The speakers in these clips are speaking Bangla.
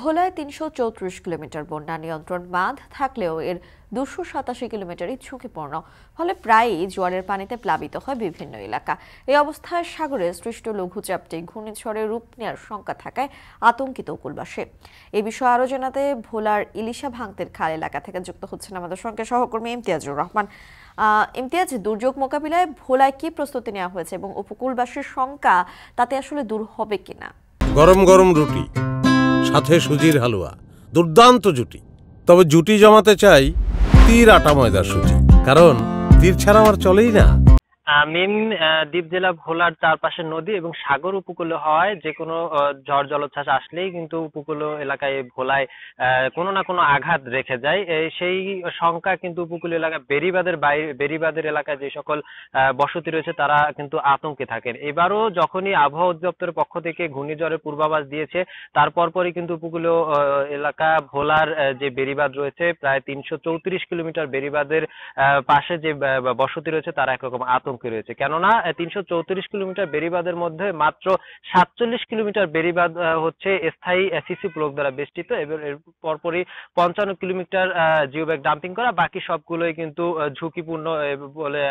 ভোলায় তিনশো চৌত্রিশ কিলোমিটার বন্যা নিয়ন্ত্রণ বাঁধ থাকলেও এর দুশো সাতাশি কিলোমিটারই ঝুঁকিপূর্ণ ফলে প্রায়ই জোয়ারের পানিতে প্লাবিত হয় বিভিন্ন এলাকা এই অবস্থায় সাগরে সৃষ্ট লঘুচাপটি ঘূর্ণিঝড়ে রূপ নেওয়ার শঙ্কা থাকায় আতঙ্কিত উপকূলবাসী এ বিষয়ে আরও জানাতে ভোলার ইলিশা ভাঙতের খাল এলাকা থেকে যুক্ত হচ্ছেন আমাদের সঙ্গে সহকর্মী ইমতিয়াজুর রহমান ইমতিয়াজ দুর্যোগ মোকাবিলায় ভোলায় কি প্রস্তুতি নেওয়া হয়েছে এবং উপকূলবাসীর শঙ্কা তাতে আসলে দূর হবে কিনা গরম গরম রুটি সাথে সুজির হালুয়া দুর্দান্ত জুটি তবে জুটি জমাতে চাই তীর আটা ময়দার সুজি কারণ তীর ছাড়া আমার চলেই না মিম দ্বীপ জেলা ভোলার চারপাশে নদী এবং সাগর উপকূল হয় যে কোনো ঝড় জলোচ্ছ্বাস আসলেই কিন্তু উপকূল এলাকায় ভোলায় কোনো না কোনো আঘাত রেখে যায় সেই সংখ্যা কিন্তু উপকূল এলাকা বেরিবাদের বাইরে বেরিবাদের এলাকায় যে সকল বসতি রয়েছে তারা কিন্তু আতঙ্কে থাকেন এবারও যখনই আবহাওয়া অধিদপ্তরের পক্ষ থেকে ঘূর্ণিঝড়ের পূর্বাভাস দিয়েছে তার পরপরই কিন্তু উপকূলীয় এলাকা ভোলার যে বেরিবাদ রয়েছে প্রায় তিনশো চৌত্রিশ কিলোমিটার বেরিবাদের পাশে যে বসতি রয়েছে তারা একরকম আতঙ্ক বাকি রয়েছে কেননা তিনশো চৌত্রিশ কিলোমিটার বেড়িবাঁধের মধ্যে মাত্র সাতচল্লিশ কিলোমিটার বেড়িবাঁধ হচ্ছে স্থায়ী সিসি ব্লক দ্বারা বেষ্টিত এবং এর পরপরই পঞ্চান্ন কিলোমিটার জিওব্যাগ ডাম্পিং করা বাকি সবগুলোই কিন্তু ঝুঁকিপূর্ণ বলে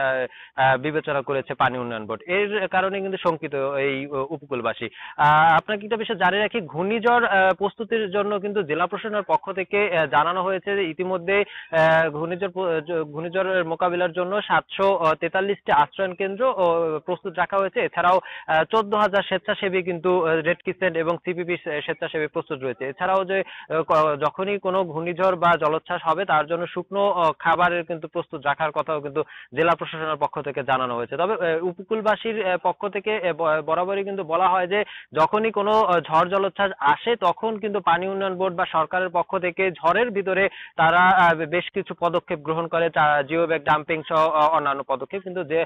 বিবেচনা করেছে পানি উন্নয়ন বোর্ড এর কারণে কিন্তু শঙ্কিত এই উপকূলবাসী আপনাকে একটা বিষয় জানিয়ে রাখি ঘূর্ণিঝড় প্রস্তুতির জন্য কিন্তু জেলা প্রশাসনের পক্ষ থেকে জানানো হয়েছে যে ইতিমধ্যে ঘূর্ণিঝড় ঘূর্ণিঝড়ের মোকাবিলার জন্য সাতশো তেতাল্লিশটি আশ্রয় আশ্রয়ন কেন্দ্র প্রস্তুত রাখা হয়েছে এছাড়াও চোদ্দ হাজার স্বেচ্ছাসেবী কিন্তু রেড ক্রিসেন্ট এবং সিপিপি স্বেচ্ছাসেবী প্রস্তুত রয়েছে এছাড়াও যে যখনই কোনো ঘূর্ণিঝড় বা জলোচ্ছ্বাস হবে তার জন্য শুকনো খাবারের কিন্তু প্রস্তুত রাখার কথাও কিন্তু জেলা প্রশাসনের পক্ষ থেকে জানানো হয়েছে তবে উপকূলবাসীর পক্ষ থেকে বরাবরই কিন্তু বলা হয় যে যখনই কোনো ঝড় জলোচ্ছ্বাস আসে তখন কিন্তু পানি উন্নয়ন বোর্ড বা সরকারের পক্ষ থেকে ঝড়ের ভিতরে তারা বেশ কিছু পদক্ষেপ গ্রহণ করে জিও ব্যাগ ডাম্পিং সহ অন্যান্য পদক্ষেপ কিন্তু যে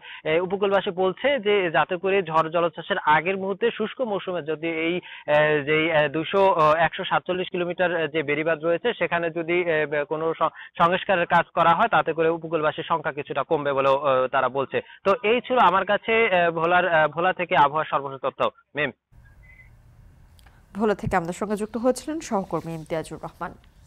উপকূলবাসী বলছে যে যাতে করে ঝড় জলোচ্ছ্বাসের আগের মুহূর্তে শুষ্ক মৌসুমে যদি এই যে দুশো একশো সাতচল্লিশ কিলোমিটার যে বেড়িবাঁধ রয়েছে সেখানে যদি কোনো সংস্কারের কাজ করা হয় তাতে করে উপকূলবাসীর সংখ্যা কিছুটা কমবে বলেও তারা বলছে তো এই ছিল আমার কাছে ভোলার ভোলা থেকে আবহাওয়া সর্বশেষ তথ্য মেম ভোলা থেকে আমাদের সঙ্গে যুক্ত হয়েছিলেন সহকর্মী ইমতিয়াজুর রহমান